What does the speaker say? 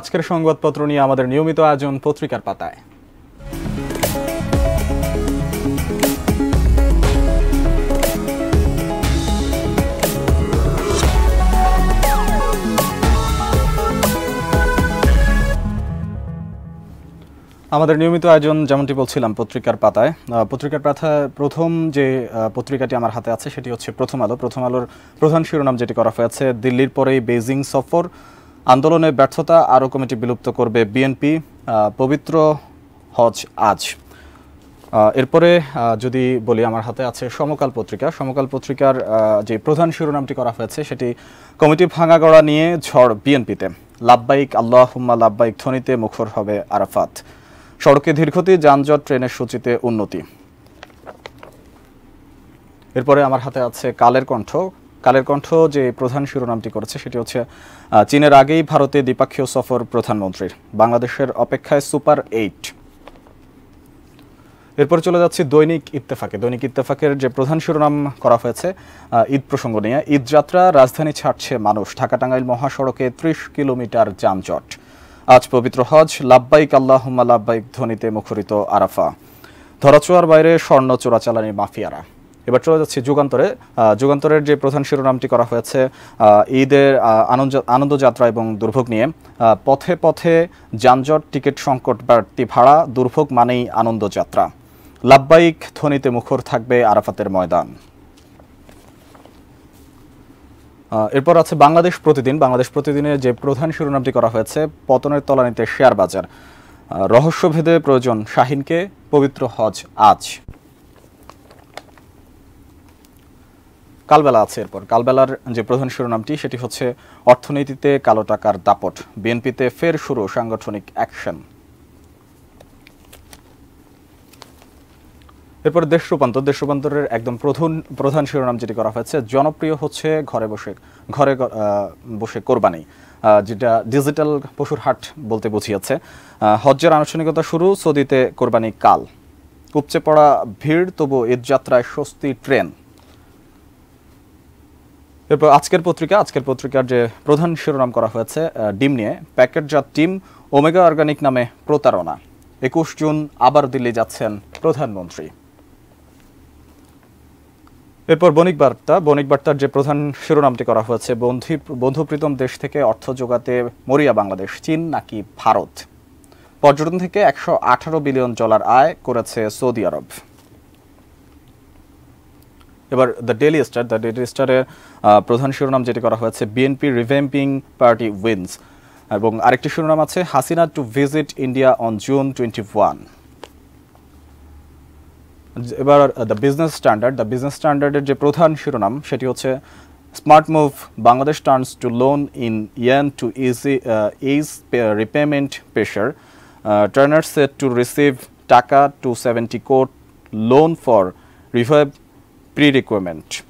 আজকের সংবাদপত্র নিয়ে আমাদের নিয়মিত আয়োজন পত্রিকার পাতায় আমাদের নিয়মিত আয়োজন যেমনটি বলছিলাম পত্রিকার পাতায় পত্রিকার পাতায় প্রথম যে পত্রিকাটি আমার হাতে আছে সেটি হচ্ছে প্রথম আলো প্রথম আলোর প্রধান শিরোনাম যেটি করা হয়েছে দিল্লির পরেই বেজিং সফর আন্দোলনে ব্যর্থতা আরও কমিটি বিলুপ্ত করবে বিএনপি পবিত্র হজ আজ এরপরে যদি বলি আমার হাতে আছে সমকাল পত্রিকা সমকাল পত্রিকার যে প্রধান শিরোনামটি করা হয়েছে সেটি কমিটি ভাঙা গড়া নিয়ে ঝড় বিএনপিতে লাভবাইক আল্লাহ হুম্মা লাভবাইক ধ্বনিতে মুখর হবে আরাফাত সড়কে ধীরক্ষতি যানজট ট্রেনের সূচিতে উন্নতি এরপরে আমার হাতে আছে কালের কণ্ঠ কালের কণ্ঠ যে প্রধান শিরোনামটি করেছে সেটি হচ্ছে চীনের আগেই ভারতে দ্বিপাক্ষীয় সফর প্রধানমন্ত্রীর বাংলাদেশের অপেক্ষায় সুপার এইট এরপর চলে যাচ্ছি দৈনিক ইত্তেফাকে দৈনিক ইত্তেফাকের যে প্রধান শিরোনাম করা হয়েছে ঈদ প্রসঙ্গ নিয়ে ঈদযাত্রা রাজধানী ছাড়ছে মানুষ ঢাকা টাঙ্গাইল মহাসড়কে ত্রিশ কিলোমিটার যানজট আজ পবিত্র হজ লাব্বাইক আল্লাহ লাব্বাইক ধ্বনিতে মুখরিত আরাফা ধরাচোয়ার বাইরে স্বর্ণ চোরাচালানি মাফিয়ারা এবার চলে যাচ্ছি যুগান্তরে যুগান্তরের যে প্রধান শিরোনামটি করা হয়েছে ঈদের আনন্দ যাত্রা এবং দুর্ভোগ নিয়ে পথে পথে যানজট টিকিট সংকট বাড়তি ভাড়া দুর্ভোগ মানেই আনন্দযাত্রা লাভবাহিক ধ্বনিতে মুখর থাকবে আরাফাতের ময়দান এরপর আছে বাংলাদেশ প্রতিদিন বাংলাদেশ প্রতিদিনে যে প্রধান শিরোনামটি করা হয়েছে পতনের তলানিতে শেয়ার বাজার রহস্যভেদে প্রয়োজন শাহিনকে পবিত্র হজ আজ কালবেলা আছে এরপর কালবেলার যে প্রধান শিরোনামটি সেটি হচ্ছে অর্থনীতিতে কালো টাকার দাপট বিএনপিতে ফের শুরু সাংগঠনিক অ্যাকশন এরপর দেশ রূপান্তর দেশ রূপান্তরের একদম প্রধান প্রধান শিরোনাম যেটি করা হয়েছে জনপ্রিয় হচ্ছে ঘরে বসে ঘরে বসে কোরবানি যেটা ডিজিটাল পশুর হাট বলতে বুঝিয়েছে হজ্জের আনুষ্ঠানিকতা শুরু সৌদিতে কোরবানি কাল উপচে পড়া ভিড় তবু ঈদযাত্রায় স্বস্তি ট্রেন এরপর আজকের পত্রিকা আজকের পত্রিকার যে প্রধান শিরোনাম করা হয়েছে ডিম নিয়ে প্যাকেটজাত টিম ওমেগা অর্গানিক নামে প্রতারণা একুশ জুন আবার দিল্লি যাচ্ছেন প্রধানমন্ত্রী এরপর বণিক বার্তা বণিক বার্তার যে প্রধান শিরোনামটি করা হয়েছে বন্ধু বন্ধুপ্রীতম দেশ থেকে অর্থ যোগাতে মরিয়া বাংলাদেশ চীন নাকি ভারত পর্যটন থেকে একশো বিলিয়ন ডলার আয় করেছে সৌদি আরব এবার the Daily Star the Daily স্টারের প্রধান শিরোনাম যেটি করা হয়েছে বিএনপি রিভেম্পিং পার্টি উইন্স এবং আরেকটি শিরোনাম আছে Hasina to visit India on June twenty one এবার the Business Standard the Business স্ট্যান্ডার্ডের যে প্রধান শিরোনাম সেটি হচ্ছে smart move Bangladesh turns to loan in yuan to ease ease repayment pressure turner set to receive taka two seventy crore loan for revive prerequirement.